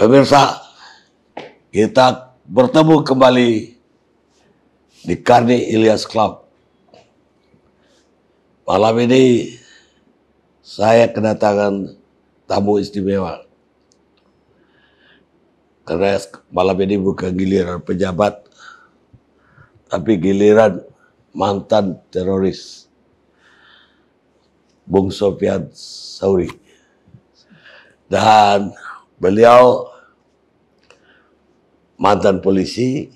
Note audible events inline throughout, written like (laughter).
Pemirsa, kita bertemu kembali di Karni Ilyas Club. Malam ini saya kedatangan tamu istimewa. Karena malam ini bukan giliran pejabat, tapi giliran mantan teroris. Bung Sofian Sauri. Dan Beliau mantan polisi,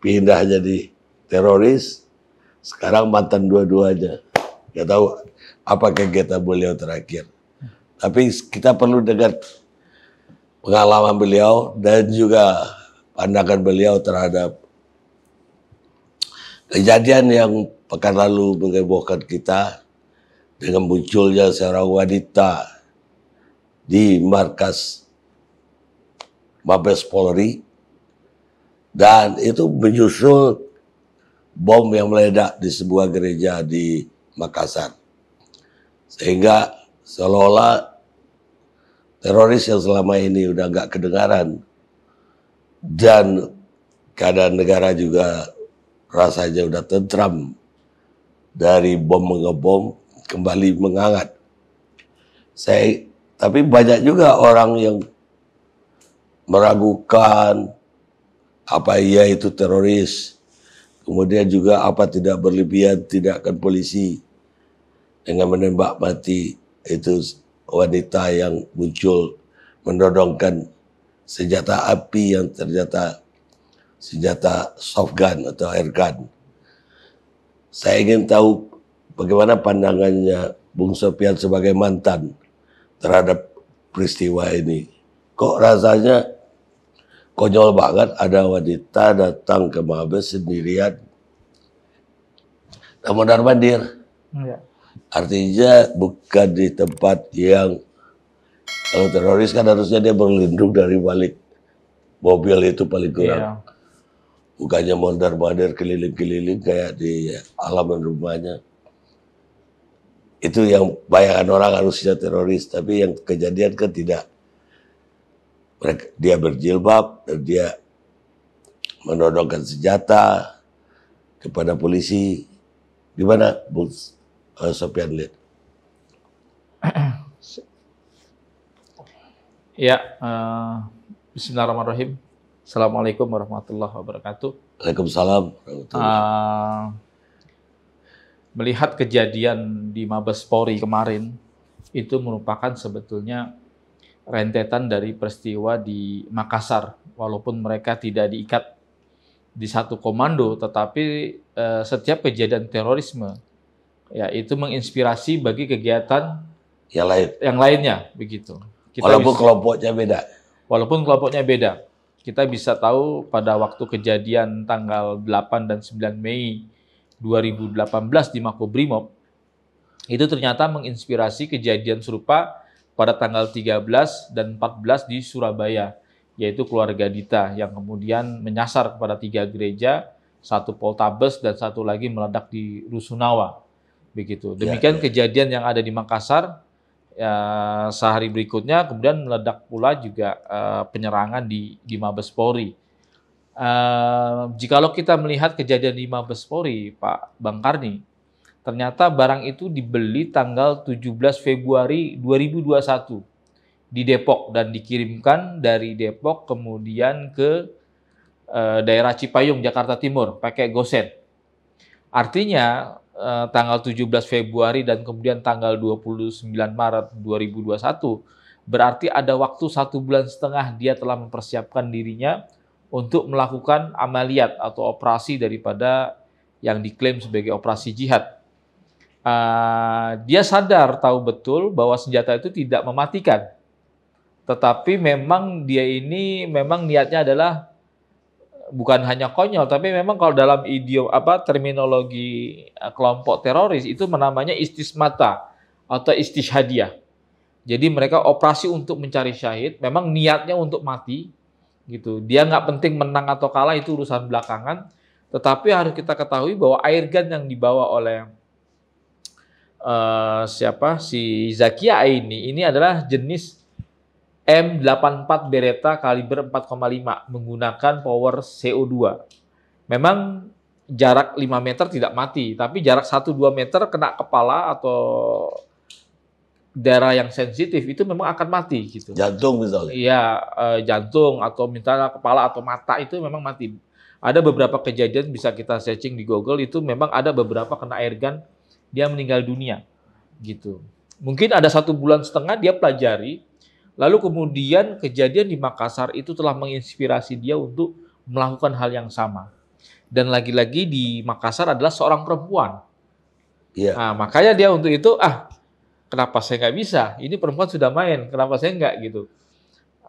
pindah jadi teroris, sekarang mantan dua-duanya. Gak tahu apa kegiatan beliau terakhir. Tapi kita perlu dengar pengalaman beliau dan juga pandangan beliau terhadap kejadian yang pekan lalu mengebohkan kita dengan munculnya seorang wanita di markas Mabes Polri dan itu menyusul bom yang meledak di sebuah gereja di Makassar. Sehingga seolah-olah teroris yang selama ini udah nggak kedengaran dan keadaan negara juga rasanya udah tentram dari bom mengebom kembali menghangat. Saya tapi banyak juga orang yang meragukan apa iya itu teroris. Kemudian juga apa tidak berlebihan akan polisi dengan menembak mati itu wanita yang muncul mendodongkan senjata api yang ternyata senjata soft gun atau air gun. Saya ingin tahu bagaimana pandangannya Bung Sopian sebagai mantan terhadap peristiwa ini. Kok rasanya konyol banget ada wanita datang ke Mabes sendirian dan mondar mandir ya. artinya bukan di tempat yang kalau teroris kan harusnya dia berlindung dari balik mobil itu paling kurang ya. bukannya mondar mandir keliling-keliling kayak di halaman rumahnya itu yang bayangan orang harusnya teroris tapi yang kejadian kan tidak dia berjilbab dan dia menodongkan senjata kepada polisi. Di mana Bung uh, eh, Sofian lihat? (clears throat) Ya, uh, Bismillahirrahmanirrahim. Assalamualaikum warahmatullahi wabarakatuh. Waalaikumsalam. Uh, melihat kejadian di Mabes Polri kemarin, itu merupakan sebetulnya rentetan dari peristiwa di Makassar walaupun mereka tidak diikat di satu komando tetapi eh, setiap kejadian terorisme ya itu menginspirasi bagi kegiatan yang lain yang lainnya begitu kita walaupun bisa, kelompoknya beda walaupun kelompoknya beda kita bisa tahu pada waktu kejadian tanggal 8 dan 9 Mei 2018 di Makobrimob itu ternyata menginspirasi kejadian serupa pada tanggal 13 dan 14 di Surabaya, yaitu keluarga Dita yang kemudian menyasar kepada tiga gereja, satu Poltabes dan satu lagi meledak di Rusunawa. Begitu. Ya, Demikian ya, ya. kejadian yang ada di Makassar ya, sehari berikutnya kemudian meledak pula juga uh, penyerangan di di Mabes Polri. Uh, jikalau kita melihat kejadian di Mabes Polri, Pak Bang Karni, Ternyata barang itu dibeli tanggal 17 Februari 2021 di Depok dan dikirimkan dari Depok kemudian ke e, daerah Cipayung Jakarta Timur pakai gosen. Artinya e, tanggal 17 Februari dan kemudian tanggal 29 Maret 2021 berarti ada waktu satu bulan setengah dia telah mempersiapkan dirinya untuk melakukan amaliat atau operasi daripada yang diklaim sebagai operasi jihad uh, dia sadar tahu betul bahwa senjata itu tidak mematikan. Tetapi memang dia ini memang niatnya adalah bukan hanya konyol tapi memang kalau dalam idiom apa terminologi ah, kelompok teroris itu menamanya istismata atau istishadiah. Jadi mereka operasi untuk mencari syahid, memang niatnya untuk mati gitu. Dia nggak penting menang atau kalah itu urusan belakangan, tetapi harus kita ketahui bahwa air gun yang dibawa oleh Eh, siapa si Zakia ini ini adalah jenis M84 Beretta kaliber 4,5 menggunakan power CO2. Memang jarak 5 meter tidak mati, tapi jarak 1-2 meter kena kepala atau daerah yang sensitif itu memang akan mati gitu. Jantung misalnya. Iya, eh, jantung atau misalnya kepala atau mata itu memang mati. Ada beberapa kejadian bisa kita searching di Google itu memang ada beberapa kena airgun dia meninggal dunia gitu. Mungkin ada satu bulan setengah dia pelajari, lalu kemudian kejadian di Makassar itu telah menginspirasi dia untuk melakukan hal yang sama. Dan lagi-lagi di Makassar adalah seorang perempuan. Yeah. Nah, makanya dia untuk itu, ah kenapa saya nggak bisa? Ini perempuan sudah main, kenapa saya nggak gitu?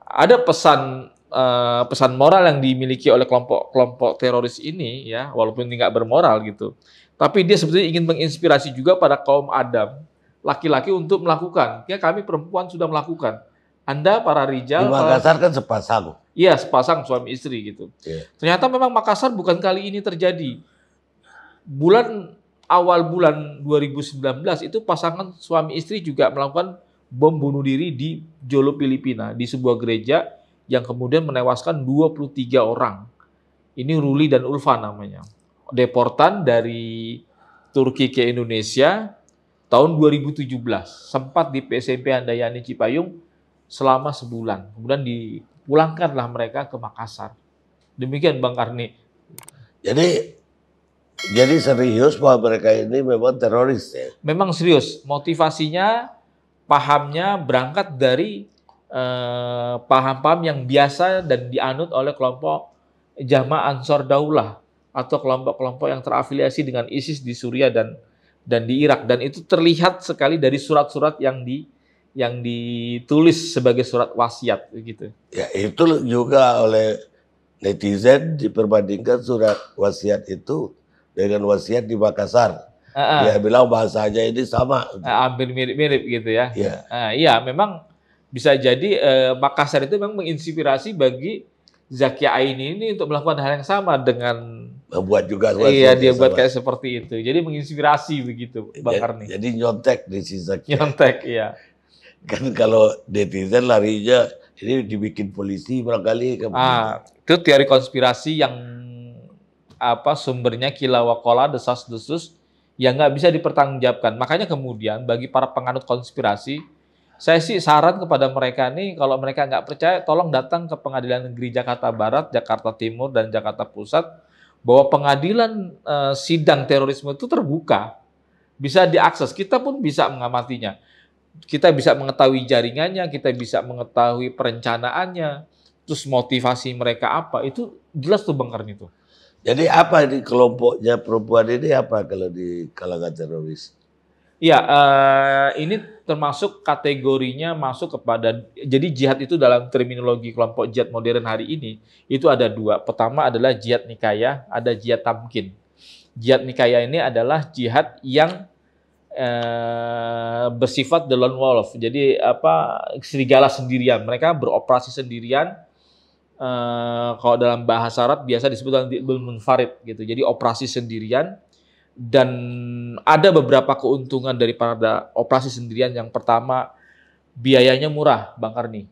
Ada pesan uh, pesan moral yang dimiliki oleh kelompok-kelompok teroris ini ya, walaupun ini nggak bermoral gitu tapi dia sebetulnya ingin menginspirasi juga pada kaum Adam, laki-laki untuk melakukan. Ya kami perempuan sudah melakukan. Anda para rijal. Di Makassar para... kan sepasang. Iya, sepasang suami istri gitu. Yeah. Ternyata memang Makassar bukan kali ini terjadi. Bulan awal bulan 2019 itu pasangan suami istri juga melakukan bom bunuh diri di Jolo Filipina di sebuah gereja yang kemudian menewaskan 23 orang. Ini Ruli dan Ulfa namanya deportan dari Turki ke Indonesia tahun 2017 sempat di PSMP Handayani Cipayung selama sebulan. Kemudian dipulangkanlah mereka ke Makassar. Demikian Bang Karni. Jadi jadi serius bahwa mereka ini memang teroris ya? Memang serius. Motivasinya, pahamnya berangkat dari eh, paham-paham eh, yang biasa dan dianut oleh kelompok Jamaah Ansor Daulah atau kelompok-kelompok yang terafiliasi dengan ISIS di Suriah dan dan di Irak dan itu terlihat sekali dari surat-surat yang di yang ditulis sebagai surat wasiat gitu. Ya itu juga oleh netizen diperbandingkan surat wasiat itu dengan wasiat di Makassar. Uh, Dia bilang bahasanya ini sama. Uh, hampir mirip-mirip gitu ya. Iya, yeah. uh, ya, memang bisa jadi uh, Makassar itu memang menginspirasi bagi Zakia Aini ini untuk melakukan hal yang sama dengan buat juga Iya, dia buat kayak seperti itu. Jadi menginspirasi begitu Bang Karni. Jadi, nyontek di sisa. Nyontek, iya. Kan kalau netizen larinya ini dibikin polisi barangkali. Kan. Ah, itu teori konspirasi yang apa sumbernya kilawakola desas-desus yang nggak bisa dipertanggungjawabkan. Makanya kemudian bagi para penganut konspirasi, saya sih saran kepada mereka nih kalau mereka nggak percaya, tolong datang ke Pengadilan Negeri Jakarta Barat, Jakarta Timur, dan Jakarta Pusat bahwa pengadilan uh, sidang terorisme itu terbuka, bisa diakses. Kita pun bisa mengamatinya. Kita bisa mengetahui jaringannya, kita bisa mengetahui perencanaannya, terus motivasi mereka apa. Itu jelas tuh Bang Karni itu. Jadi apa di kelompoknya perempuan ini apa kalau di kalangan teroris? Iya, uh, ini termasuk kategorinya masuk kepada jadi jihad itu dalam terminologi kelompok jihad modern hari ini itu ada dua. Pertama adalah jihad nikaya, ada jihad tamkin. Jihad nikaya ini adalah jihad yang eh, bersifat the lone wolf. Jadi apa serigala sendirian. Mereka beroperasi sendirian. Eh, kalau dalam bahasa Arab biasa disebut dengan munfarid gitu. Jadi operasi sendirian dan ada beberapa keuntungan daripada operasi sendirian. Yang pertama, biayanya murah, Bang Karni.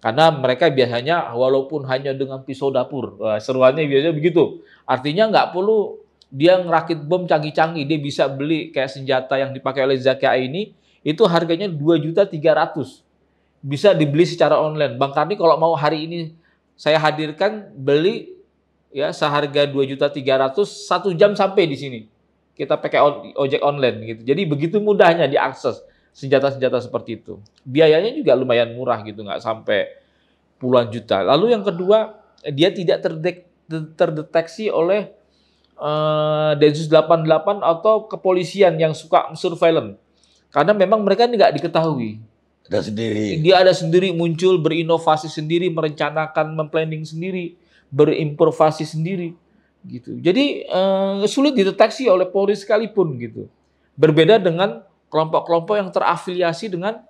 Karena mereka biasanya walaupun hanya dengan pisau dapur, eh, seruannya biasanya begitu. Artinya nggak perlu dia ngerakit bom canggih-canggih, dia bisa beli kayak senjata yang dipakai oleh Zakia ini, itu harganya dua juta 300. Bisa dibeli secara online. Bang Karni kalau mau hari ini saya hadirkan beli ya seharga dua juta 300 satu jam sampai di sini kita pakai ojek online gitu. Jadi begitu mudahnya diakses senjata-senjata seperti itu. Biayanya juga lumayan murah gitu, nggak sampai puluhan juta. Lalu yang kedua, dia tidak terdek, terdeteksi oleh uh, Densus 88 atau kepolisian yang suka surveillance. Karena memang mereka nggak diketahui. Ada sendiri. Dia ada sendiri muncul, berinovasi sendiri, merencanakan, memplanning sendiri, berimprovasi sendiri gitu. Jadi eh, sulit dideteksi oleh Polri sekalipun gitu. Berbeda dengan kelompok-kelompok yang terafiliasi dengan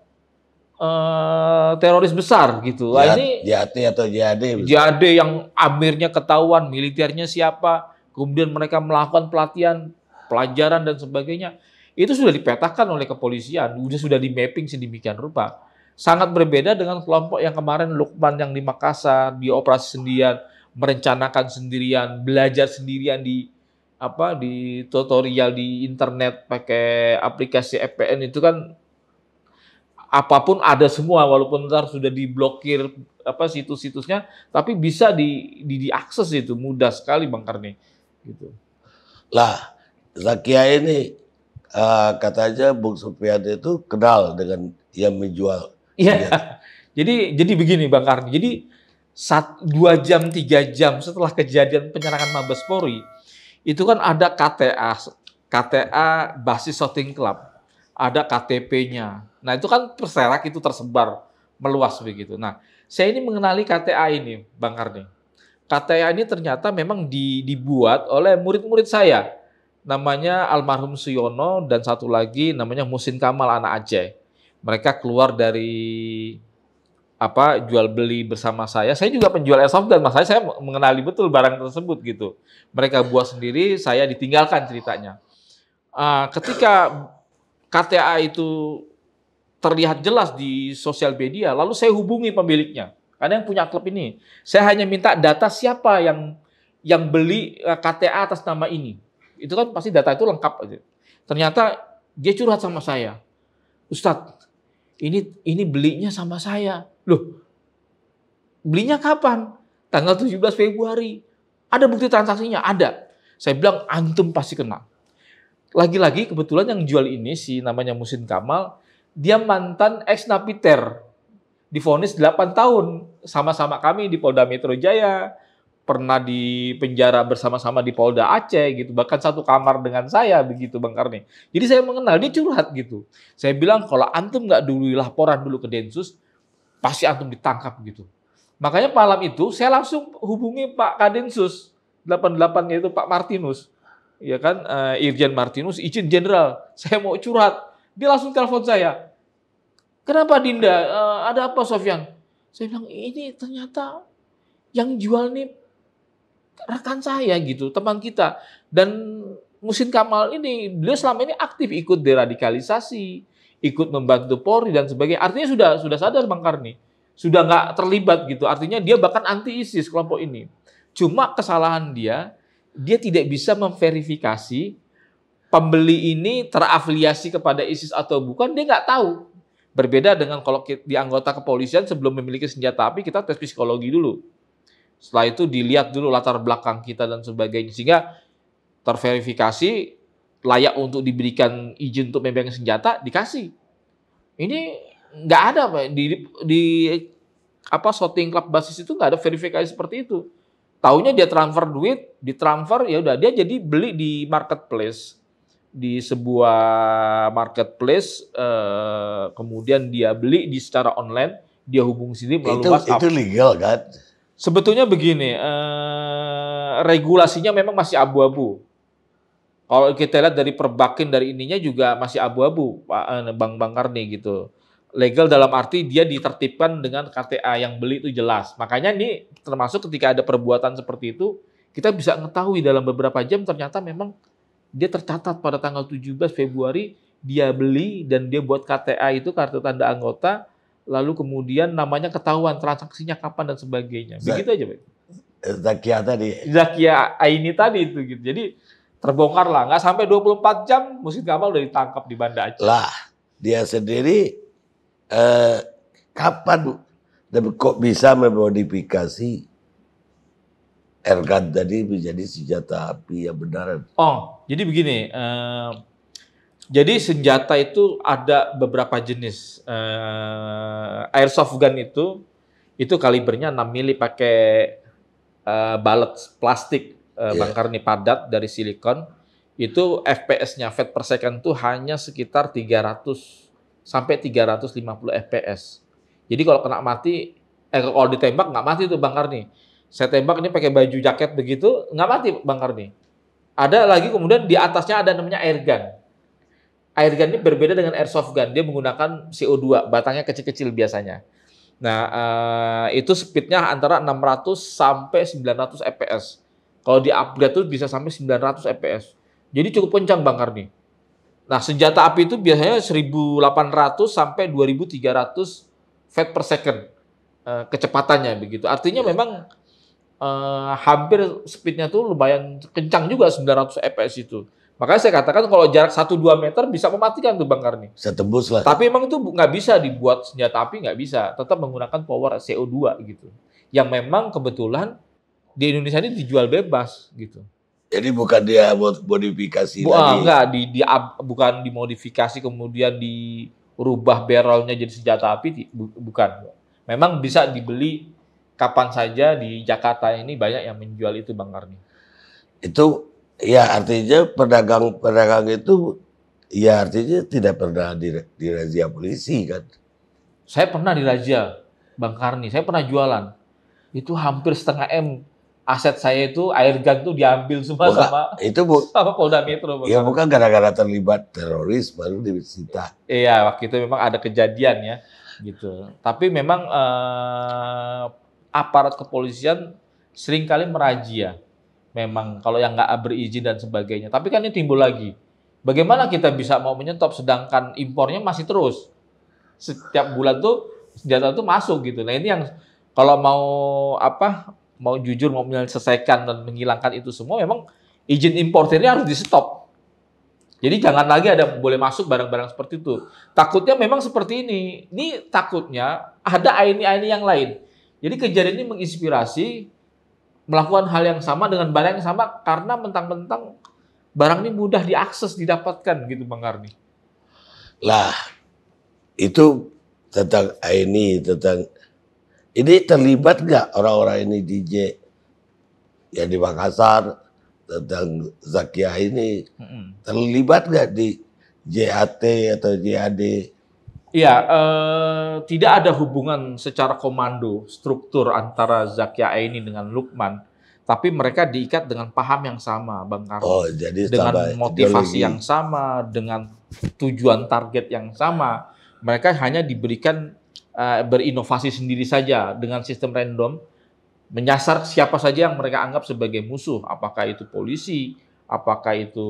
eh, teroris besar gitu. Nah, ini JAD atau JAD. JAD yang amirnya ketahuan, militernya siapa, kemudian mereka melakukan pelatihan, pelajaran dan sebagainya. Itu sudah dipetakan oleh kepolisian, sudah sudah di mapping sedemikian rupa. Sangat berbeda dengan kelompok yang kemarin Lukman yang di Makassar, di operasi sendian merencanakan sendirian, belajar sendirian di apa di tutorial di internet pakai aplikasi VPN itu kan apapun ada semua walaupun ntar sudah diblokir apa situs-situsnya tapi bisa di, di diakses itu mudah sekali Bang Karni gitu. Lah, Zakia ini uh, katanya Bung Supian itu kenal dengan yang menjual. Iya. Yeah. (laughs) jadi jadi begini Bang Karni. Jadi satu dua jam tiga jam setelah kejadian penyerangan Mabes Polri itu kan ada KTA KTA basis shooting club ada KTP-nya nah itu kan terserak itu tersebar meluas begitu nah saya ini mengenali KTA ini Bang Karni KTA ini ternyata memang di, dibuat oleh murid-murid saya namanya almarhum Suyono dan satu lagi namanya Musin Kamal anak Aceh mereka keluar dari apa jual beli bersama saya. Saya juga penjual airsoft dan saya saya mengenali betul barang tersebut gitu. Mereka buat sendiri, saya ditinggalkan ceritanya. Uh, ketika KTA itu terlihat jelas di sosial media, lalu saya hubungi pemiliknya. Karena yang punya klub ini, saya hanya minta data siapa yang yang beli eh, KTA atas nama ini. Itu kan pasti data itu lengkap. Ternyata dia curhat sama saya, Ustadz, ini ini belinya sama saya Loh, belinya kapan? Tanggal 17 Februari. Ada bukti transaksinya? Ada. Saya bilang, antum pasti kena. Lagi-lagi kebetulan yang jual ini, si namanya Musin Kamal, dia mantan ex-napiter. Difonis 8 tahun. Sama-sama kami di Polda Metro Jaya. Pernah di penjara bersama-sama di Polda Aceh gitu. Bahkan satu kamar dengan saya begitu Bang Karni. Jadi saya mengenal, dia curhat gitu. Saya bilang kalau antum nggak dulu laporan dulu ke Densus, pasti antum ditangkap gitu. Makanya malam itu saya langsung hubungi Pak Kadensus 88 yaitu Pak Martinus. Ya kan uh, Irjen Martinus izin jenderal, saya mau curhat. Dia langsung telepon saya. Kenapa Dinda? Uh, ada apa Sofyan? Saya bilang ini ternyata yang jual nih rekan saya gitu, teman kita. Dan Musin Kamal ini, beliau selama ini aktif ikut deradikalisasi, ikut membantu Polri dan sebagainya. Artinya sudah sudah sadar Bang Karni, sudah nggak terlibat gitu. Artinya dia bahkan anti ISIS kelompok ini. Cuma kesalahan dia, dia tidak bisa memverifikasi pembeli ini terafiliasi kepada ISIS atau bukan, dia nggak tahu. Berbeda dengan kalau di anggota kepolisian sebelum memiliki senjata api, kita tes psikologi dulu. Setelah itu dilihat dulu latar belakang kita dan sebagainya. Sehingga terverifikasi layak untuk diberikan izin untuk memegang senjata dikasih. Ini nggak ada di di apa shooting club basis itu nggak ada verifikasi seperti itu. Taunya dia transfer duit, ditransfer ya udah dia jadi beli di marketplace di sebuah marketplace eh, kemudian dia beli di secara online dia hubung sini melalui itu, WhatsApp. Itu legal kan? Sebetulnya begini, eh, regulasinya memang masih abu-abu kalau kita lihat dari perbakin dari ininya juga masih abu-abu eh, Bang Bang Karni gitu. Legal dalam arti dia ditertibkan dengan KTA yang beli itu jelas. Makanya ini termasuk ketika ada perbuatan seperti itu, kita bisa mengetahui dalam beberapa jam ternyata memang dia tercatat pada tanggal 17 Februari dia beli dan dia buat KTA itu kartu tanda anggota lalu kemudian namanya ketahuan transaksinya kapan dan sebagainya. Begitu aja, Pak. Zakia tadi. Zakia Aini tadi itu gitu. Jadi terbongkar lah. Nggak sampai 24 jam Musin Gamal udah ditangkap di Banda Aceh. Lah, dia sendiri eh, kapan kok bisa memodifikasi gun tadi menjadi senjata api yang benar? Oh, jadi begini. Eh, jadi senjata itu ada beberapa jenis. Eh, airsoft gun itu itu kalibernya 6 mili pakai eh, balet plastik yeah. Iya. Bang Karni padat dari silikon itu FPS-nya fat per second tuh hanya sekitar 300 sampai 350 FPS. Jadi kalau kena mati, eh kalau ditembak nggak mati tuh Bang Karni. Saya tembak ini pakai baju jaket begitu, nggak mati Bang Karni. Ada lagi kemudian di atasnya ada namanya air gun. Air gun ini berbeda dengan airsoft gun, dia menggunakan CO2, batangnya kecil-kecil biasanya. Nah, uh, itu speednya antara 600 sampai 900 FPS. Kalau di-upgrade tuh bisa sampai 900 fps. Jadi cukup kencang bang Karni. Nah, senjata api itu biasanya 1800 sampai 2300 feet per second uh, kecepatannya begitu. Artinya iya. memang uh, hampir speednya tuh lumayan kencang juga 900 fps itu. Makanya saya katakan kalau jarak 1-2 meter bisa mematikan tuh Bang Karni. Bisa tembus lah. Tapi emang itu nggak bisa dibuat senjata api, nggak bisa. Tetap menggunakan power CO2 gitu. Yang memang kebetulan di Indonesia ini dijual bebas gitu. Jadi bukan dia buat modifikasi Bu, tadi. Ah, enggak, di, di bukan dimodifikasi kemudian dirubah barrelnya jadi senjata api bu, bukan. Memang bisa dibeli kapan saja di Jakarta ini banyak yang menjual itu Bang Karni. Itu ya artinya pedagang-pedagang itu ya artinya tidak pernah dirazia polisi kan. Saya pernah dirazia Bang Karni, saya pernah jualan. Itu hampir setengah M aset saya itu air gun tuh diambil semua bukan, sama itu bu, sama Polda Metro. Iya bukan gara-gara terlibat teroris baru disita. Iya waktu itu memang ada kejadian ya gitu. Tapi memang eh, aparat kepolisian seringkali merazia. Memang kalau yang nggak berizin dan sebagainya. Tapi kan ini timbul lagi. Bagaimana kita bisa mau menyetop sedangkan impornya masih terus setiap bulan tuh senjata tuh masuk gitu. Nah ini yang kalau mau apa mau jujur mau menyelesaikan dan menghilangkan itu semua memang izin importirnya harus di stop. Jadi jangan lagi ada boleh masuk barang-barang seperti itu. Takutnya memang seperti ini. Ini takutnya ada aini-aini yang lain. Jadi kejadian ini menginspirasi melakukan hal yang sama dengan barang yang sama karena mentang-mentang barang ini mudah diakses, didapatkan gitu Bang Arni. Lah, itu tentang aini, tentang ini terlibat nggak orang-orang ini DJ ya di Makassar tentang Zakia ini terlibat nggak di JAT atau JAD? Iya, eh, tidak ada hubungan secara komando struktur antara Zakia ini dengan Lukman, tapi mereka diikat dengan paham yang sama, Bang Karno. Oh, jadi dengan motivasi ideologi. yang sama, dengan tujuan target yang sama. Mereka hanya diberikan Eh, berinovasi sendiri saja dengan sistem random, menyasar siapa saja yang mereka anggap sebagai musuh, apakah itu polisi, apakah itu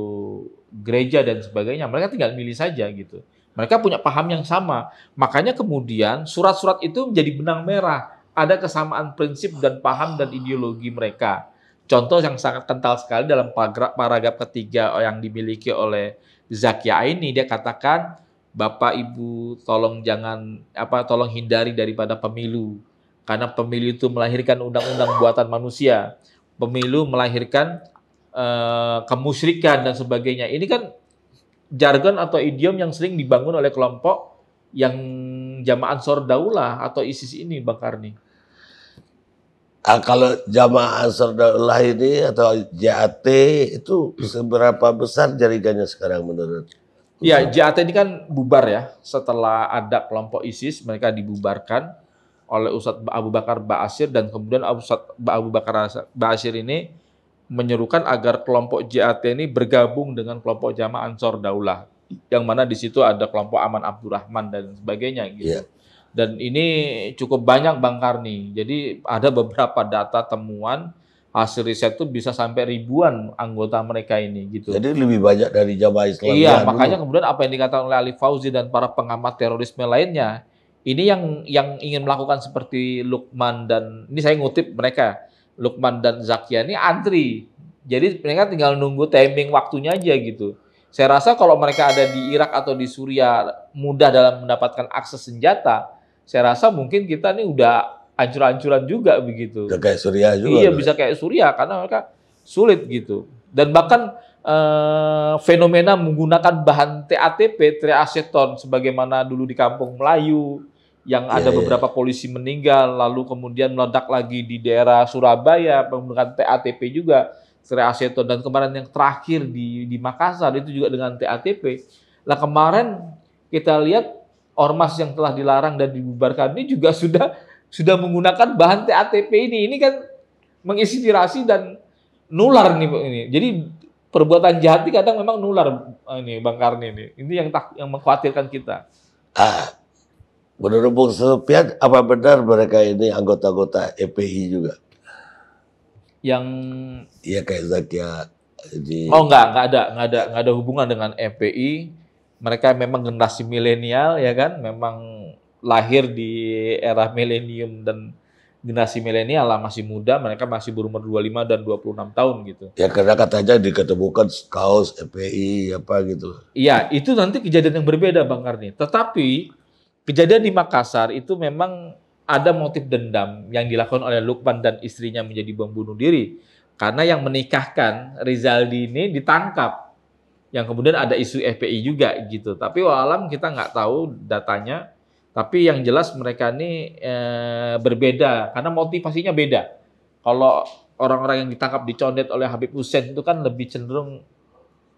gereja dan sebagainya. Mereka tinggal milih saja gitu. Mereka punya paham yang sama. Makanya kemudian surat-surat itu menjadi benang merah. Ada kesamaan prinsip dan paham dan ideologi mereka. Contoh yang sangat kental sekali dalam paragraf ketiga yang dimiliki oleh Zakia ini dia katakan Bapak Ibu tolong jangan apa tolong hindari daripada pemilu karena pemilu itu melahirkan undang-undang buatan manusia. Pemilu melahirkan uh, kemusyrikan dan sebagainya. Ini kan jargon atau idiom yang sering dibangun oleh kelompok yang jamaah Sordaulah atau ISIS ini Bang Karni. Ah, kalau jamaah Ansor Daulah ini atau JAT itu seberapa besar jaringannya sekarang menurut Ya JAT ini kan bubar ya. Setelah ada kelompok ISIS, mereka dibubarkan oleh Ustadz Abu Bakar Ba'asyir dan kemudian Ustadz Abu Bakar Ba'asyir ini menyerukan agar kelompok JAT ini bergabung dengan kelompok Jamaah Ansor Daulah yang mana di situ ada kelompok Aman Abdurrahman dan sebagainya gitu. Yeah. Dan ini cukup banyak Bang Karni. Jadi ada beberapa data temuan hasil riset itu bisa sampai ribuan anggota mereka ini gitu. Jadi lebih banyak dari jamaah Islam. Iya, makanya dulu. kemudian apa yang dikatakan oleh Ali Fauzi dan para pengamat terorisme lainnya, ini yang yang ingin melakukan seperti Lukman dan ini saya ngutip mereka, Lukman dan Zakia ini antri. Jadi mereka tinggal nunggu timing waktunya aja gitu. Saya rasa kalau mereka ada di Irak atau di Suriah mudah dalam mendapatkan akses senjata, saya rasa mungkin kita ini udah ancur-ancuran juga begitu. Bisa kayak Surya juga. Iya, bisa kayak Surya karena mereka sulit gitu. Dan bahkan eh, fenomena menggunakan bahan TATP, triaseton sebagaimana dulu di kampung Melayu yang yeah, ada iya. beberapa yeah. polisi meninggal lalu kemudian meledak lagi di daerah Surabaya menggunakan TATP juga triaseton dan kemarin yang terakhir di di Makassar itu juga dengan TATP. Lah kemarin kita lihat ormas yang telah dilarang dan dibubarkan ini juga sudah sudah menggunakan bahan TATP ini. Ini kan menginspirasi dan nular nih ini. Jadi perbuatan jahat ini kadang memang nular eh, ini Bang Karni ini. Ini yang tak yang mengkhawatirkan kita. Ah, menurut Bung Sopian, apa benar mereka ini anggota-anggota EPI juga? Yang ya kayak Zakia di... Oh enggak, enggak ada, enggak ada, enggak ada hubungan dengan EPI. Mereka memang generasi milenial ya kan, memang lahir di era milenium dan generasi milenial lah masih muda, mereka masih berumur 25 dan 26 tahun gitu. Ya karena katanya diketemukan kaos FPI apa gitu. Iya, itu nanti kejadian yang berbeda Bang Karni. Tetapi kejadian di Makassar itu memang ada motif dendam yang dilakukan oleh Lukman dan istrinya menjadi bom bunuh diri. Karena yang menikahkan Rizaldi ini ditangkap. Yang kemudian ada isu FPI juga gitu. Tapi walaupun kita nggak tahu datanya tapi yang jelas mereka ini eh, berbeda karena motivasinya beda. Kalau orang-orang yang ditangkap dicondet oleh Habib Hussein itu kan lebih cenderung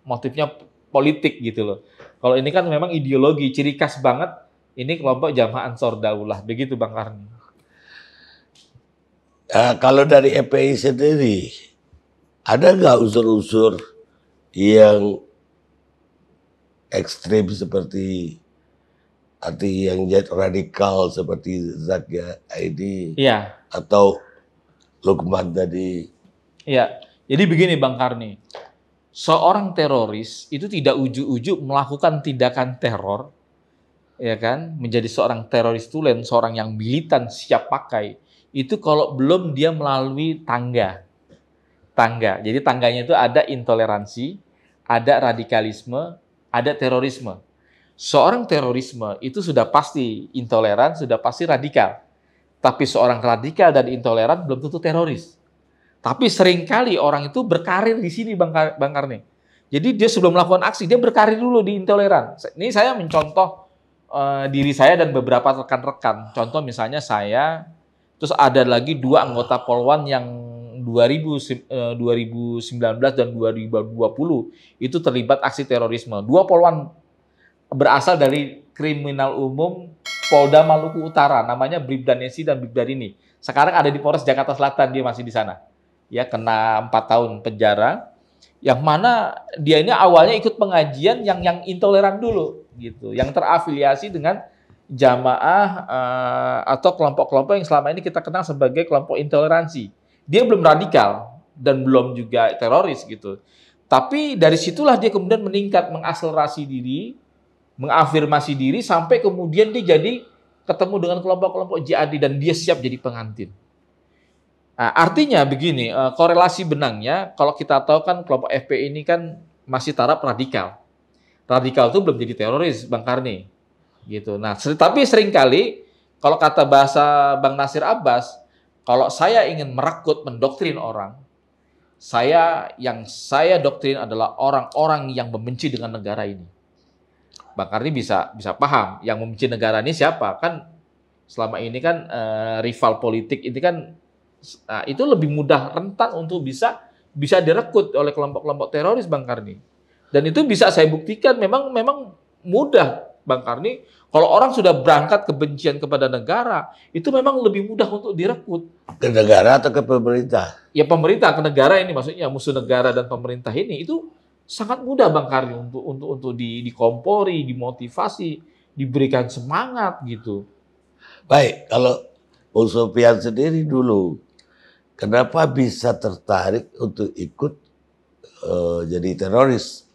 motifnya politik gitu loh. Kalau ini kan memang ideologi, ciri khas banget ini kelompok jamaah Ansor Daulah. Begitu Bang Karni. Nah, kalau dari FPI sendiri, ada nggak unsur-unsur yang ekstrim seperti arti yang jadi radikal seperti Zakia ID ya. atau Lukman tadi. ya Jadi begini Bang Karni, seorang teroris itu tidak ujuk-ujuk melakukan tindakan teror, ya kan? Menjadi seorang teroris tulen, seorang yang militan siap pakai itu kalau belum dia melalui tangga, tangga. Jadi tangganya itu ada intoleransi, ada radikalisme, ada terorisme seorang terorisme itu sudah pasti intoleran, sudah pasti radikal. Tapi seorang radikal dan intoleran belum tentu teroris. Tapi seringkali orang itu berkarir di sini Bang, Kar Bang Karni. Jadi dia sebelum melakukan aksi, dia berkarir dulu di intoleran. Ini saya mencontoh uh, diri saya dan beberapa rekan-rekan. Contoh misalnya saya, terus ada lagi dua anggota Polwan yang 2000, uh, 2019 dan 2020 itu terlibat aksi terorisme. Dua Polwan berasal dari kriminal umum Polda Maluku Utara, namanya Bribda Nesi dan Bribda Rini. Sekarang ada di Polres Jakarta Selatan, dia masih di sana. Ya, kena 4 tahun penjara. Yang mana dia ini awalnya ikut pengajian yang yang intoleran dulu gitu, yang terafiliasi dengan jamaah uh, atau kelompok-kelompok yang selama ini kita kenal sebagai kelompok intoleransi. Dia belum radikal dan belum juga teroris gitu. Tapi dari situlah dia kemudian meningkat, mengakselerasi diri, mengafirmasi diri sampai kemudian dia jadi ketemu dengan kelompok-kelompok jihadi dan dia siap jadi pengantin. Nah, artinya begini, eh, korelasi benangnya kalau kita tahu kan kelompok FP ini kan masih taraf radikal. Radikal itu belum jadi teroris, Bang Karni. Gitu. Nah, tapi seringkali kalau kata bahasa Bang Nasir Abbas, kalau saya ingin merekrut mendoktrin orang, saya yang saya doktrin adalah orang-orang yang membenci dengan negara ini. Bang Karni bisa bisa paham yang membenci negara ini siapa kan selama ini kan uh, rival politik ini kan nah, itu lebih mudah rentan untuk bisa bisa direkrut oleh kelompok-kelompok teroris Bang Karni dan itu bisa saya buktikan memang memang mudah Bang Karni, kalau orang sudah berangkat kebencian kepada negara, itu memang lebih mudah untuk direkut Ke negara atau ke pemerintah? Ya pemerintah, ke negara ini maksudnya musuh negara dan pemerintah ini itu sangat mudah Bang Karyo untuk untuk untuk di dikompori, dimotivasi, diberikan semangat gitu. Baik, kalau Bung Sofian sendiri dulu, kenapa bisa tertarik untuk ikut uh, jadi teroris?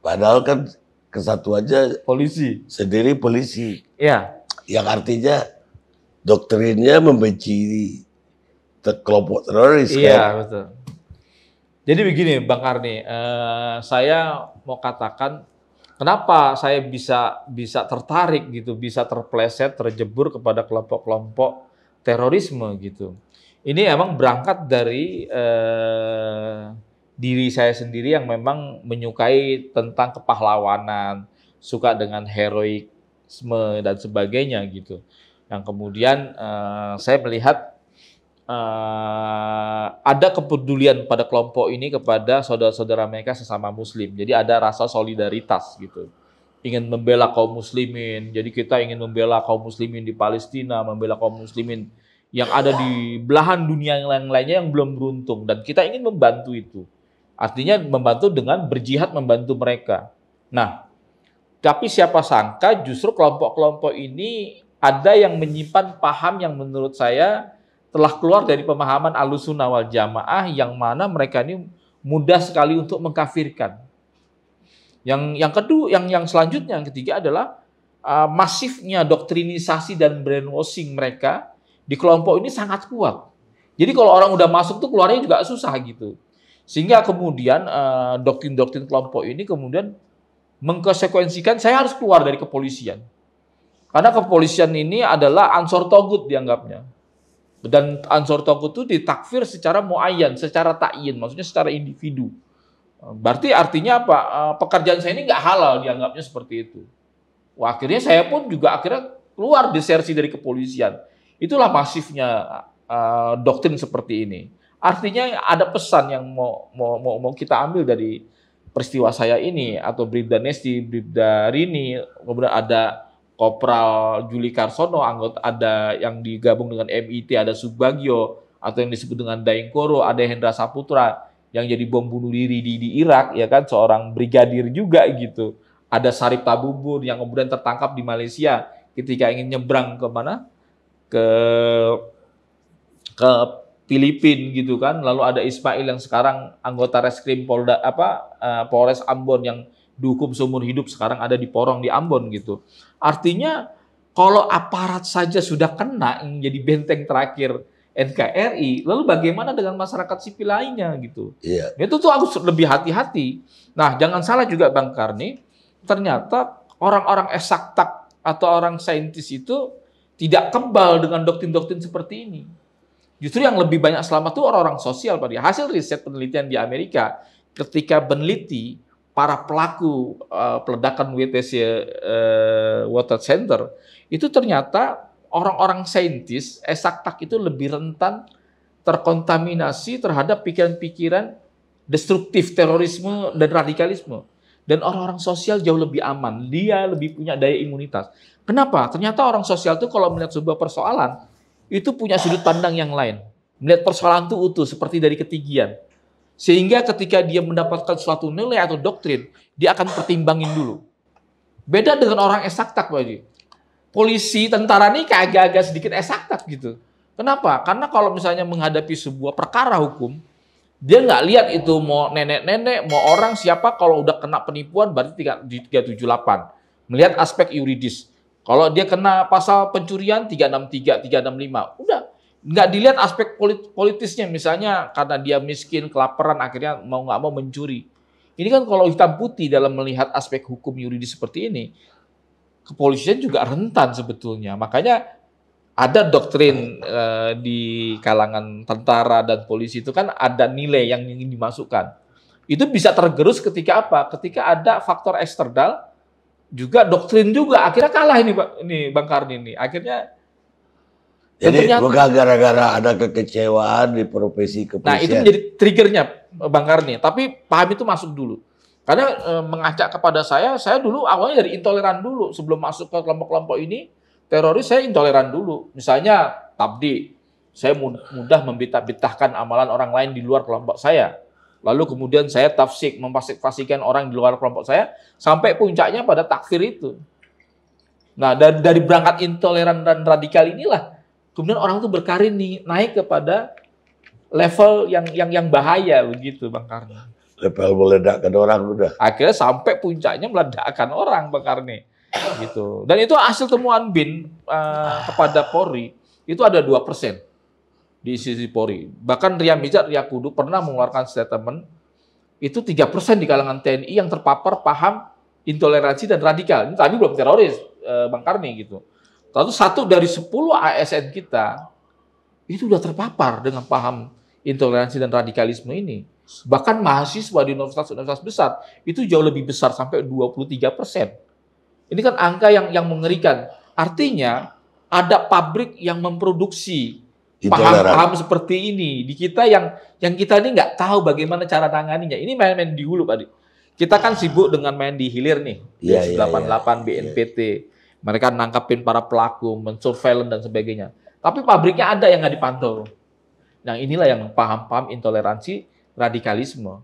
Padahal kan kesatu aja polisi sendiri polisi. Ya. Yang artinya doktrinnya membenci kelompok teroris iya, kan. betul. Jadi begini Bang Karni, eh, saya mau katakan kenapa saya bisa bisa tertarik gitu, bisa terpleset, terjebur kepada kelompok-kelompok terorisme gitu. Ini emang berangkat dari eh, diri saya sendiri yang memang menyukai tentang kepahlawanan, suka dengan heroisme dan sebagainya gitu. Yang kemudian eh, saya melihat uh, ada kepedulian pada kelompok ini kepada saudara-saudara mereka sesama muslim. Jadi ada rasa solidaritas gitu. Ingin membela kaum muslimin. Jadi kita ingin membela kaum muslimin di Palestina, membela kaum muslimin yang ada di belahan dunia yang lainnya yang belum beruntung dan kita ingin membantu itu. Artinya membantu dengan berjihad membantu mereka. Nah, tapi siapa sangka justru kelompok-kelompok ini ada yang menyimpan paham yang menurut saya telah keluar dari pemahaman alusunah wal jamaah yang mana mereka ini mudah sekali untuk mengkafirkan. Yang yang kedua, yang yang selanjutnya yang ketiga adalah uh, masifnya doktrinisasi dan brainwashing mereka di kelompok ini sangat kuat. Jadi kalau orang udah masuk tuh keluarnya juga susah gitu. Sehingga kemudian doktrin uh, doktrin-doktrin kelompok ini kemudian mengkonsekuensikan saya harus keluar dari kepolisian. Karena kepolisian ini adalah ansor togut dianggapnya dan Ansor toko itu ditakfir secara muayyan, secara takyin, maksudnya secara individu. Berarti artinya apa? Eh, pekerjaan saya ini nggak halal dianggapnya seperti itu. Wah, akhirnya saya pun juga akhirnya keluar desersi dari kepolisian. Itulah masifnya uh, doktrin seperti ini. Artinya ada pesan yang mau, mau, mau, mau kita ambil dari peristiwa saya ini atau Bribda Nesti, Bribda Rini, kemudian ada Kopral Juli Karsono, anggota ada yang digabung dengan MIT, ada Subagio, atau yang disebut dengan Daeng Koro, ada Hendra Saputra yang jadi bom bunuh diri di, di Irak, ya kan, seorang brigadir juga gitu. Ada Sarip Tabubur yang kemudian tertangkap di Malaysia ketika ingin nyebrang ke mana? Ke ke Filipin gitu kan. Lalu ada Ismail yang sekarang anggota reskrim Polda apa uh, Polres Ambon yang dihukum seumur hidup sekarang ada di Porong di Ambon gitu. Artinya kalau aparat saja sudah kena jadi benteng terakhir NKRI, lalu bagaimana dengan masyarakat sipil lainnya gitu? Iya. Itu tuh aku lebih hati-hati. Nah, jangan salah juga Bang Karni, ternyata orang-orang esaktak atau orang saintis itu tidak kebal dengan doktrin-doktrin seperti ini. Justru yang lebih banyak selamat tuh orang-orang sosial. Padahal Hasil riset penelitian di Amerika, ketika peneliti para pelaku uh, peledakan WTC uh, eh, Water Center itu ternyata orang-orang saintis esaktak itu lebih rentan terkontaminasi terhadap pikiran-pikiran destruktif terorisme dan radikalisme dan orang-orang sosial jauh lebih aman. Dia lebih punya daya imunitas. Kenapa? Ternyata orang sosial itu kalau melihat sebuah persoalan itu punya sudut pandang yang lain. Melihat persoalan itu utuh seperti dari ketinggian. Sehingga ketika dia mendapatkan suatu nilai atau doktrin, dia akan pertimbangin dulu. Beda dengan orang esaktak, Pak Haji. Polisi, tentara nih agak-agak sedikit esaktak gitu. Kenapa? Karena kalau misalnya menghadapi sebuah perkara hukum, dia nggak lihat itu mau nenek-nenek, mau orang siapa kalau udah kena penipuan berarti 378. Melihat aspek yuridis. Kalau dia kena pasal pencurian 363, 365, udah nggak dilihat aspek politisnya misalnya karena dia miskin kelaparan akhirnya mau nggak mau mencuri ini kan kalau hitam putih dalam melihat aspek hukum yuridis seperti ini kepolisian juga rentan sebetulnya makanya ada doktrin uh, di kalangan tentara dan polisi itu kan ada nilai yang ingin dimasukkan itu bisa tergerus ketika apa ketika ada faktor eksternal juga doktrin juga akhirnya kalah ini pak ini bang Karni ini akhirnya jadi bukan gara-gara ada kekecewaan di profesi kepolisian. Nah itu menjadi triggernya Bang Karni. Tapi paham itu masuk dulu. Karena e, mengacak kepada saya, saya dulu awalnya dari intoleran dulu. Sebelum masuk ke kelompok-kelompok ini, teroris saya intoleran dulu. Misalnya tabdi, saya mudah membitah-bitahkan amalan orang lain di luar kelompok saya. Lalu kemudian saya tafsik, memfasik-fasikan orang di luar kelompok saya, sampai puncaknya pada takfir itu. Nah, dari, dari berangkat intoleran dan radikal inilah kemudian orang itu berkarir nih naik kepada level yang yang yang bahaya begitu Bang Karni. Level meledakkan orang udah. Akhirnya sampai puncaknya meledakkan orang Bang Karni. Gitu. Dan itu hasil temuan BIN uh, kepada Polri itu ada dua persen di sisi Polri. Bahkan Ria Mijat Ria Kudu pernah mengeluarkan statement itu tiga persen di kalangan TNI yang terpapar paham intoleransi dan radikal. Ini tapi belum teroris, uh, Bang Karni gitu. Lalu satu dari sepuluh ASN kita itu sudah terpapar dengan paham intoleransi dan radikalisme ini. Bahkan mahasiswa di universitas-universitas besar itu jauh lebih besar sampai 23 persen. Ini kan angka yang yang mengerikan. Artinya ada pabrik yang memproduksi paham-paham seperti ini di kita yang yang kita ini nggak tahu bagaimana cara tanganinya. Ini main-main di hulu, Pak. Kita kan sibuk dengan main di hilir nih, ya, 88 ya, ya. BNPT. Mereka nangkapin para pelaku, mensurveillance dan sebagainya. Tapi pabriknya ada yang nggak dipantau. Nah inilah yang paham-paham intoleransi radikalisme.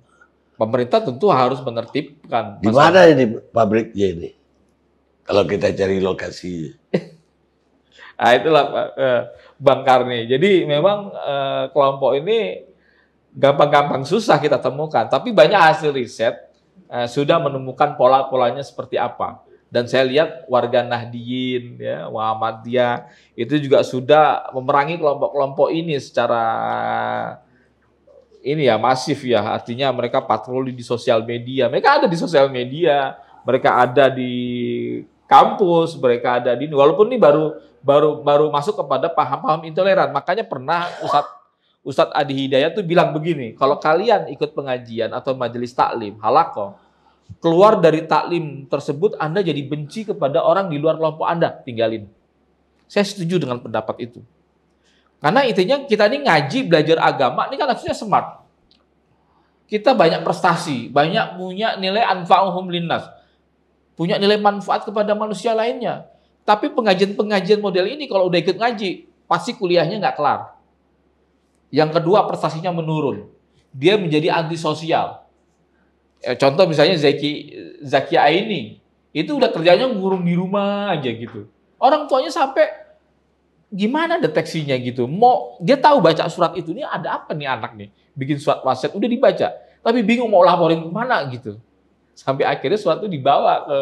Pemerintah tentu harus menertibkan. Di mana ini pabriknya ini? Kalau kita cari lokasi. nah (laughs) itulah eh, Bang Karni. Jadi memang eh, kelompok ini gampang-gampang susah kita temukan. Tapi banyak hasil riset eh, sudah menemukan pola-polanya seperti apa dan saya lihat warga Nahdiyin ya Muhammadiyah itu juga sudah memerangi kelompok-kelompok ini secara ini ya masif ya artinya mereka patroli di sosial media mereka ada di sosial media mereka ada di kampus mereka ada di walaupun ini baru baru baru masuk kepada paham-paham intoleran makanya pernah Ustadz Ustadz Adi Hidayat tuh bilang begini kalau kalian ikut pengajian atau majelis taklim halakoh keluar dari taklim tersebut Anda jadi benci kepada orang di luar kelompok Anda, tinggalin. Saya setuju dengan pendapat itu. Karena intinya kita ini ngaji, belajar agama, ini kan harusnya smart. Kita banyak prestasi, banyak punya nilai anfa'uhum linnas. Punya nilai manfaat kepada manusia lainnya. Tapi pengajian-pengajian model ini kalau udah ikut ngaji, pasti kuliahnya nggak kelar. Yang kedua, prestasinya menurun. Dia menjadi antisosial. Eh, contoh misalnya Zaki Zaki Aini itu udah kerjanya ngurung di rumah aja gitu. Orang tuanya sampai gimana deteksinya gitu. Mau dia tahu baca surat itu nih ada apa nih anak nih. Bikin surat wasiat udah dibaca, tapi bingung mau laporin kemana gitu. Sampai akhirnya surat itu dibawa ke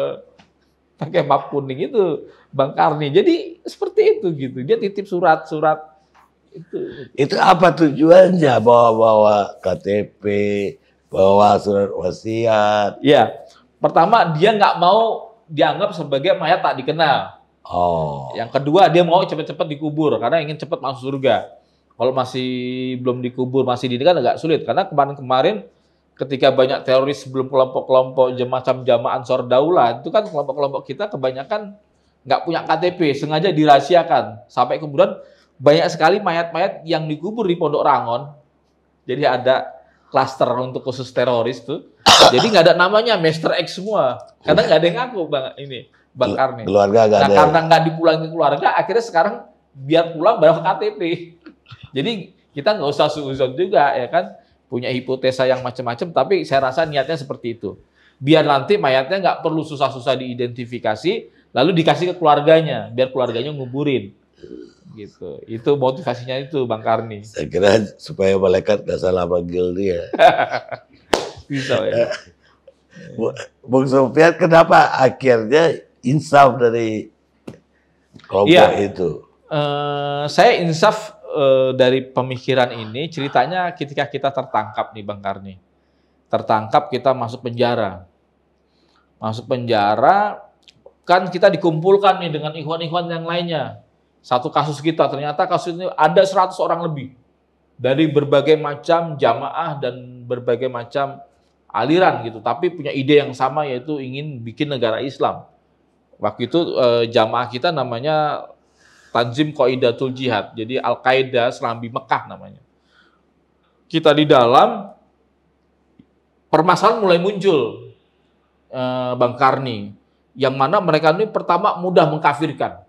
pakai map kuning itu Bang Karni. Jadi seperti itu gitu. Dia titip surat-surat itu. Itu apa tujuannya bawa-bawa KTP, bawa surat wasiat. Iya. Pertama dia nggak mau dianggap sebagai mayat tak dikenal. Oh. Yang kedua dia mau cepat-cepat dikubur karena ingin cepat masuk surga. Kalau masih belum dikubur masih di kan agak sulit karena kemarin-kemarin ketika banyak teroris sebelum kelompok-kelompok jemaah jamaah Ansor Daulah itu kan kelompok-kelompok kita kebanyakan nggak punya KTP sengaja dirahasiakan sampai kemudian banyak sekali mayat-mayat yang dikubur di Pondok Rangon. Jadi ada klaster untuk khusus teroris tuh. (coughs) Jadi nggak ada namanya Master X semua. Karena nggak ada yang aku bang ini bang Karni. Keluarga nggak nah, ada. Karena nggak dipulangin keluarga, akhirnya sekarang biar pulang baru KTP. (laughs) Jadi kita nggak usah suzon juga ya kan punya hipotesa yang macam-macam. Tapi saya rasa niatnya seperti itu. Biar nanti mayatnya nggak perlu susah-susah diidentifikasi, lalu dikasih ke keluarganya, biar keluarganya nguburin gitu itu motivasinya itu bang Karni (laughs) saya kira supaya malaikat gak salah panggil dia bisa (laughs) ya (laughs) Bung Sofian kenapa akhirnya insaf dari kelompok ya, itu uh, saya insaf uh, dari pemikiran ini ceritanya ketika kita tertangkap nih bang Karni tertangkap kita masuk penjara masuk penjara kan kita dikumpulkan nih dengan ikhwan-ikhwan yang lainnya satu kasus kita ternyata kasus ini ada 100 orang lebih dari berbagai macam jamaah dan berbagai macam aliran gitu, tapi punya ide yang sama yaitu ingin bikin negara Islam. Waktu itu eh, jamaah kita namanya Tanzim Qaidatul Jihad. Jadi Al-Qaeda Selambi Mekah namanya. Kita di dalam permasalahan mulai muncul eh, Bang Karni yang mana mereka ini pertama mudah mengkafirkan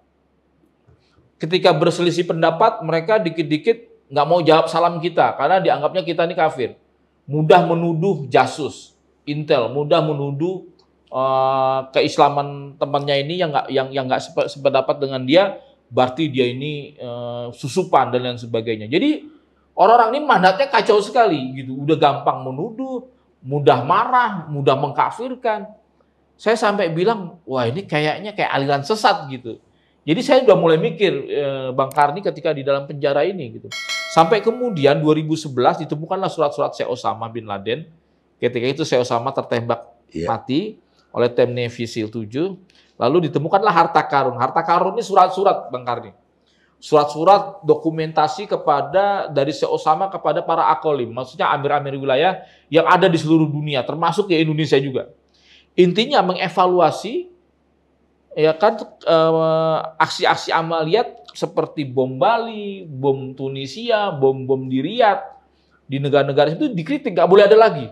ketika berselisih pendapat mereka dikit-dikit nggak mau jawab salam kita karena dianggapnya kita ini kafir. Mudah menuduh jasus, intel, mudah menuduh uh, keislaman temannya ini yang nggak yang yang nggak sependapat dengan dia, berarti dia ini uh, susupan dan lain sebagainya. Jadi orang-orang ini mandatnya kacau sekali gitu, udah gampang menuduh, mudah marah, mudah mengkafirkan. Saya sampai bilang, wah ini kayaknya kayak aliran sesat gitu jadi saya sudah mulai mikir eh, Bang Karni ketika di dalam penjara ini gitu. Sampai kemudian 2011 ditemukanlah surat-surat Syekh Osama bin Laden. Ketika itu Syekh Osama tertembak yeah. mati oleh tim Navy SEAL 7. Lalu ditemukanlah harta karun. Harta karun ini surat-surat Bang Karni. Surat-surat dokumentasi kepada dari Syekh Osama kepada para akolim, maksudnya amir-amir wilayah yang ada di seluruh dunia, termasuk di Indonesia juga. Intinya mengevaluasi ya kan eh, aksi-aksi eh, amaliat seperti bom Bali, bom Tunisia, bom-bom di Riyadh di negara-negara itu dikritik nggak boleh ada lagi.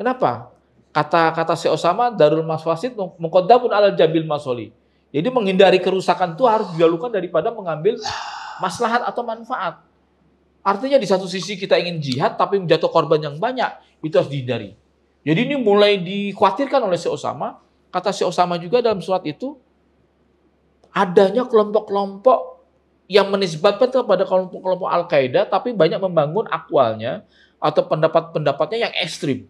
Kenapa? Kata-kata Syekh Osama Darul Maswasid mengkodamun alal jabil masoli. Jadi menghindari kerusakan itu harus dilakukan daripada mengambil maslahat atau manfaat. Artinya di satu sisi kita ingin jihad tapi jatuh korban yang banyak itu harus dihindari. Jadi ini mulai dikhawatirkan oleh Syekh Osama. Kata Syekh Osama juga dalam surat itu adanya kelompok-kelompok yang menisbatkan kepada kelompok-kelompok Al-Qaeda tapi banyak membangun akwalnya atau pendapat-pendapatnya yang ekstrim.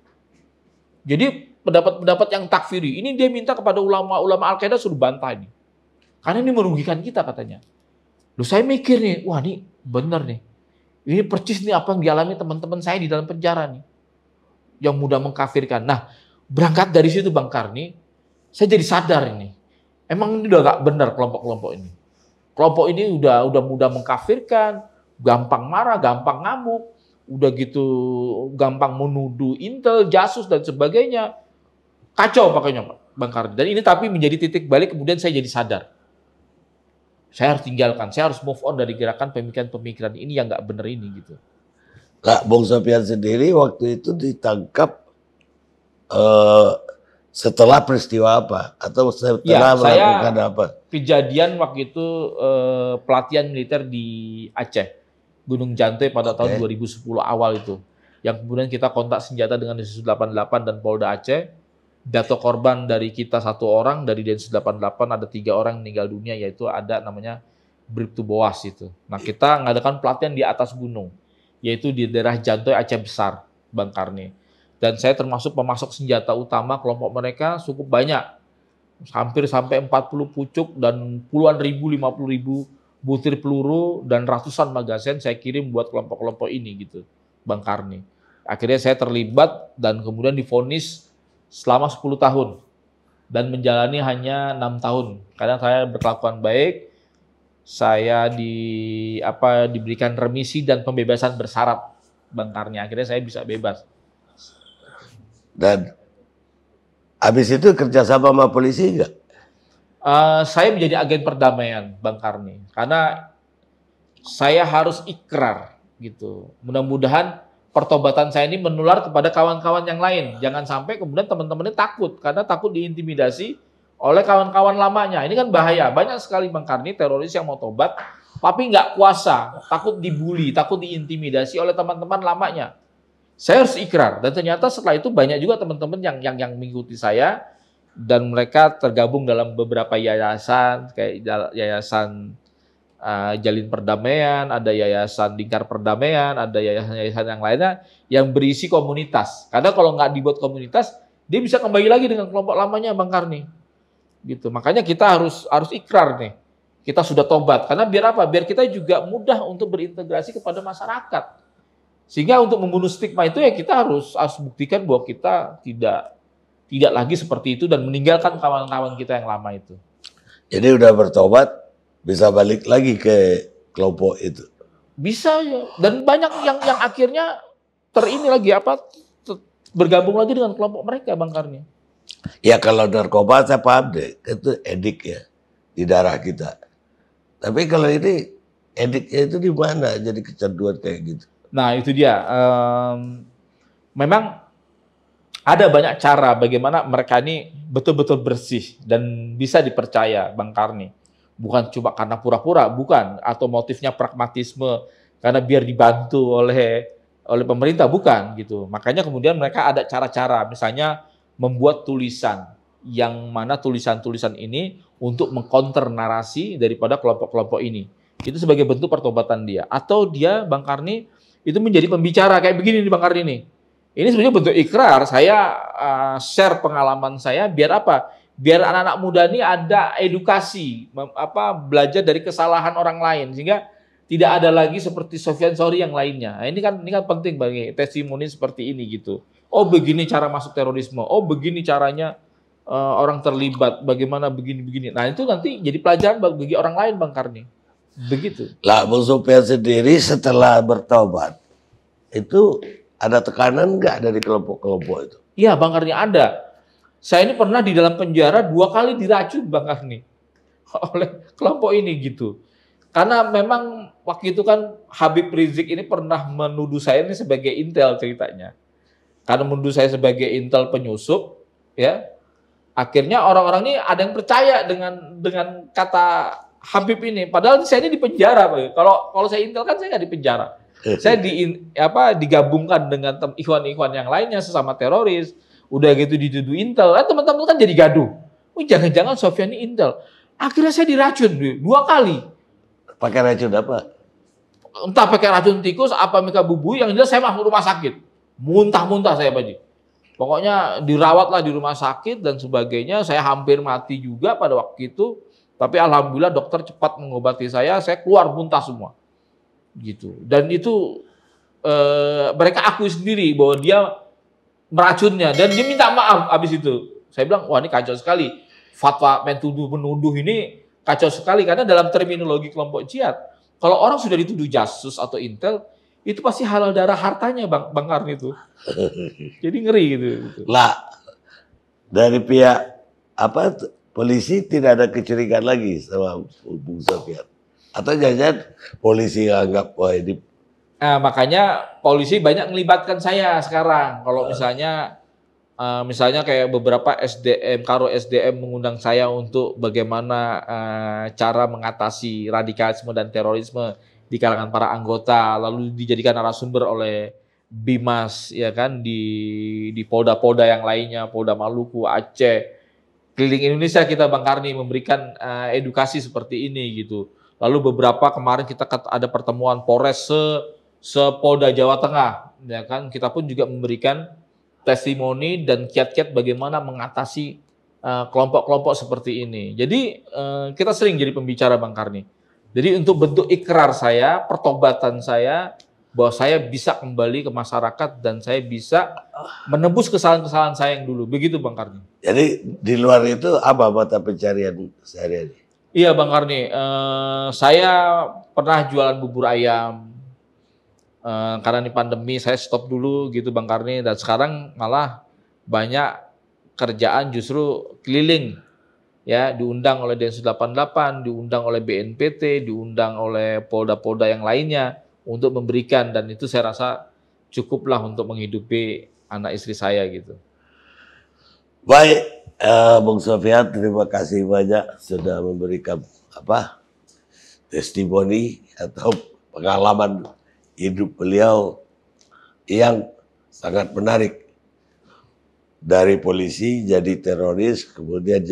Jadi pendapat-pendapat yang takfiri. Ini dia minta kepada ulama-ulama Al-Qaeda suruh bantah ini. Karena ini merugikan kita katanya. Lu saya mikir nih, wah ini bener nih. Ini percis nih apa yang dialami teman-teman saya di dalam penjara nih. Yang mudah mengkafirkan. Nah, berangkat dari situ Bang Karni, saya jadi sadar ini. Emang ini udah gak benar kelompok-kelompok ini. Kelompok ini udah udah mudah mengkafirkan, gampang marah, gampang ngamuk, udah gitu gampang menuduh intel, jasus dan sebagainya. Kacau pakainya Bang Kardi. Dan ini tapi menjadi titik balik kemudian saya jadi sadar. Saya harus tinggalkan, saya harus move on dari gerakan pemikiran-pemikiran ini yang gak benar ini gitu. Kak Bung sapian sendiri waktu itu ditangkap uh, setelah peristiwa apa atau setelah ya, melakukan apa? Kejadian waktu itu eh, pelatihan militer di Aceh, Gunung Jante pada okay. tahun 2010 awal itu. Yang kemudian kita kontak senjata dengan Densus 88 dan Polda Aceh. Data korban dari kita satu orang, dari Densus 88 ada tiga orang meninggal dunia, yaitu ada namanya Bribtu Boas itu. Nah kita mengadakan pelatihan di atas gunung, yaitu di daerah Jante Aceh Besar, Bangkarni. Karni dan saya termasuk pemasok senjata utama kelompok mereka cukup banyak. Hampir sampai 40 pucuk dan puluhan ribu, 50 ribu butir peluru dan ratusan magasin saya kirim buat kelompok-kelompok ini gitu, Bang Karni. Akhirnya saya terlibat dan kemudian difonis selama 10 tahun dan menjalani hanya enam tahun. Kadang saya berkelakuan baik, saya di apa diberikan remisi dan pembebasan bersyarat Bang Karni. Akhirnya saya bisa bebas. Dan habis itu kerjasama sama polisi enggak? Uh, eh, saya menjadi agen perdamaian Bang Karni karena saya harus ikrar gitu. Mudah-mudahan pertobatan saya ini menular kepada kawan-kawan yang lain. Jangan sampai kemudian teman-temannya takut karena takut diintimidasi oleh kawan-kawan lamanya. Ini kan bahaya. Banyak sekali Bang Karni teroris yang mau tobat tapi nggak kuasa, takut dibully, takut diintimidasi oleh teman-teman lamanya saya harus ikrar dan ternyata setelah itu banyak juga teman-teman yang yang yang mengikuti saya dan mereka tergabung dalam beberapa yayasan kayak ya, yayasan uh, Jalin Perdamaian, ada yayasan Lingkar Perdamaian, ada yayasan-yayasan yang lainnya yang berisi komunitas. Karena kalau nggak dibuat komunitas, dia bisa kembali lagi dengan kelompok lamanya Bang Karni. Gitu. Makanya kita harus harus ikrar nih. Kita sudah tobat. Karena biar apa? Biar kita juga mudah untuk berintegrasi kepada masyarakat. Sehingga untuk membunuh stigma itu ya kita harus harus buktikan bahwa kita tidak tidak lagi seperti itu dan meninggalkan kawan-kawan kita yang lama itu. Jadi udah bertobat bisa balik lagi ke kelompok itu. Bisa ya. Dan banyak yang yang akhirnya terini lagi apa bergabung lagi dengan kelompok mereka Bang Karni. Ya kalau narkoba saya paham deh, itu edik ya di darah kita. Tapi kalau ini ediknya itu di mana jadi kecanduan kayak gitu? Nah itu dia. Um, memang ada banyak cara bagaimana mereka ini betul-betul bersih dan bisa dipercaya Bang Karni. Bukan cuma karena pura-pura, bukan. Atau motifnya pragmatisme karena biar dibantu oleh oleh pemerintah, bukan gitu. Makanya kemudian mereka ada cara-cara, misalnya membuat tulisan yang mana tulisan-tulisan ini untuk mengkonter narasi daripada kelompok-kelompok ini. Itu sebagai bentuk pertobatan dia. Atau dia Bang Karni itu menjadi pembicara kayak begini nih Bang nih Ini sebenarnya bentuk ikrar. Saya uh, share pengalaman saya biar apa? Biar anak-anak muda ini ada edukasi, apa belajar dari kesalahan orang lain sehingga tidak ada lagi seperti Sofian Sori yang lainnya. Nah, ini kan ini kan penting bagi testimoni seperti ini gitu. Oh begini cara masuk terorisme. Oh begini caranya uh, orang terlibat. Bagaimana begini-begini. Nah itu nanti jadi pelajaran bagi orang lain Bang Karni. Begitu. Lah Abu Sufyan sendiri setelah bertobat itu ada tekanan nggak dari kelompok-kelompok itu? Iya, Bang Karni ada. Saya ini pernah di dalam penjara dua kali diracun Bang Karni (laughs) oleh kelompok ini gitu. Karena memang waktu itu kan Habib Rizik ini pernah menuduh saya ini sebagai intel ceritanya. Karena menuduh saya sebagai intel penyusup, ya. Akhirnya orang-orang ini ada yang percaya dengan dengan kata Habib ini. Padahal saya ini di penjara, Pak. Kalau kalau saya intel kan saya nggak di penjara. (laughs) Saya di apa digabungkan dengan ikhwan-ikhwan yang lainnya sesama teroris. Udah gitu dituduh intel. Eh, teman-teman kan jadi gaduh. Oh, jangan-jangan Sofyan ini intel. Akhirnya saya diracun dua kali. Pakai racun apa? Entah pakai racun tikus apa mereka bubu yang jelas saya masuk rumah sakit. Muntah-muntah saya, Pak Pokoknya dirawatlah di rumah sakit dan sebagainya. Saya hampir mati juga pada waktu itu tapi alhamdulillah dokter cepat mengobati saya, saya keluar muntah semua. Gitu. Dan itu e, mereka akui sendiri bahwa dia meracunnya dan dia minta maaf habis itu. Saya bilang, "Wah, ini kacau sekali. Fatwa mentuduh menuduh ini kacau sekali karena dalam terminologi kelompok jihad, kalau orang sudah dituduh jasus atau intel, itu pasti halal darah hartanya Bang Bang Karni itu. (laughs) Jadi ngeri gitu. Lah, dari pihak apa polisi tidak ada kecurigaan lagi sama Bung Sofian. Atau jangan polisi anggap wah ini Nah, makanya polisi banyak melibatkan saya sekarang. Kalau misalnya uh, misalnya kayak beberapa SDM, karo SDM mengundang saya untuk bagaimana uh, cara mengatasi radikalisme dan terorisme di kalangan para anggota, lalu dijadikan narasumber oleh Bimas ya kan di di polda-polda yang lainnya, Polda Maluku, Aceh, keliling Indonesia kita Bang Karni memberikan uh, edukasi seperti ini gitu. Lalu beberapa kemarin kita ada pertemuan Polres se Polda Jawa Tengah, ya kan? Kita pun juga memberikan testimoni dan kiat-kiat bagaimana mengatasi eh, kelompok-kelompok uh, seperti ini. Jadi uh, kita sering jadi pembicara Bang Karni. Jadi untuk bentuk ikrar saya, pertobatan saya, bahwa saya bisa kembali ke masyarakat dan saya bisa menebus kesalahan-kesalahan saya yang dulu. Begitu Bang Karni. Jadi di luar itu apa mata pencarian sehari-hari? Iya Bang Karni, eh, saya pernah jualan bubur ayam. Eh, karena ini pandemi saya stop dulu gitu Bang Karni. Dan sekarang malah banyak kerjaan justru keliling ya diundang oleh Densus 88, diundang oleh BNPT, diundang oleh polda-polda yang lainnya untuk memberikan dan itu saya rasa cukuplah untuk menghidupi anak istri saya gitu. Baik, uh, Bung Sofian terima kasih banyak sudah memberikan apa testimoni atau pengalaman hidup beliau yang sangat menarik dari polisi jadi teroris kemudian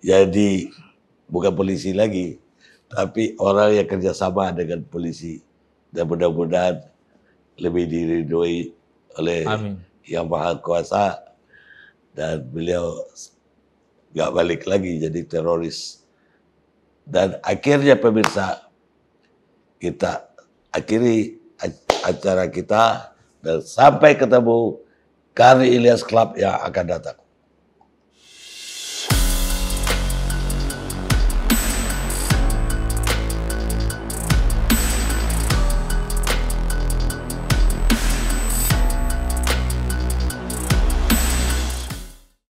jadi bukan polisi lagi tapi orang yang kerjasama dengan polisi dan mudah-mudahan lebih diridhoi oleh Amin. Yang Maha Kuasa dan beliau nggak balik lagi jadi teroris. Dan akhirnya pemirsa kita akhiri acara kita dan sampai ketemu Kari Ilyas Club yang akan datang.